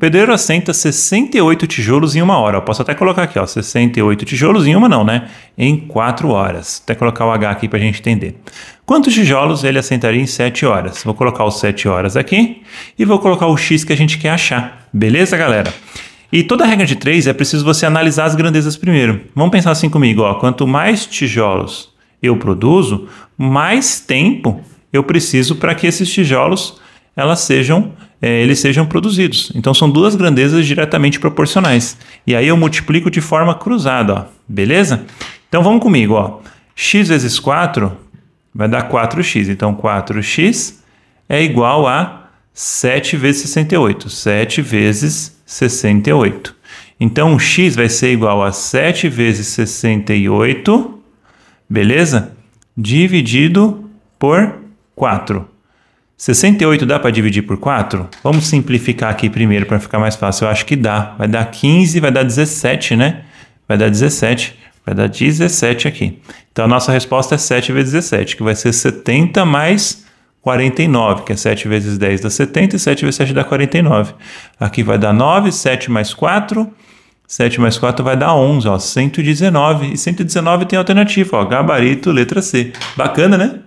pedreiro assenta 68 tijolos em uma hora. Eu posso até colocar aqui, ó, 68 tijolos em uma não, né? Em 4 horas. Até colocar o H aqui para a gente entender. Quantos tijolos ele assentaria em 7 horas? Vou colocar os 7 horas aqui e vou colocar o X que a gente quer achar. Beleza, galera? E toda regra de 3 é preciso você analisar as grandezas primeiro. Vamos pensar assim comigo, ó, quanto mais tijolos eu produzo, mais tempo eu preciso para que esses tijolos elas sejam é, eles sejam produzidos. Então são duas grandezas diretamente proporcionais. E aí eu multiplico de forma cruzada, ó. beleza? Então vamos comigo, ó. x vezes 4 vai dar 4x. Então 4x é igual a 7 vezes 68. 7 vezes 68. Então o x vai ser igual a 7 vezes 68, beleza? Dividido por 4. 68 dá para dividir por 4? Vamos simplificar aqui primeiro para ficar mais fácil. Eu acho que dá. Vai dar 15, vai dar 17, né? Vai dar 17. Vai dar 17 aqui. Então a nossa resposta é 7 vezes 17, que vai ser 70 mais 49, que é 7 vezes 10 dá 70 e 7 vezes 7 dá 49. Aqui vai dar 9, 7 mais 4. 7 mais 4 vai dar 11, ó, 119. E 119 tem alternativa, ó, gabarito, letra C. Bacana, né?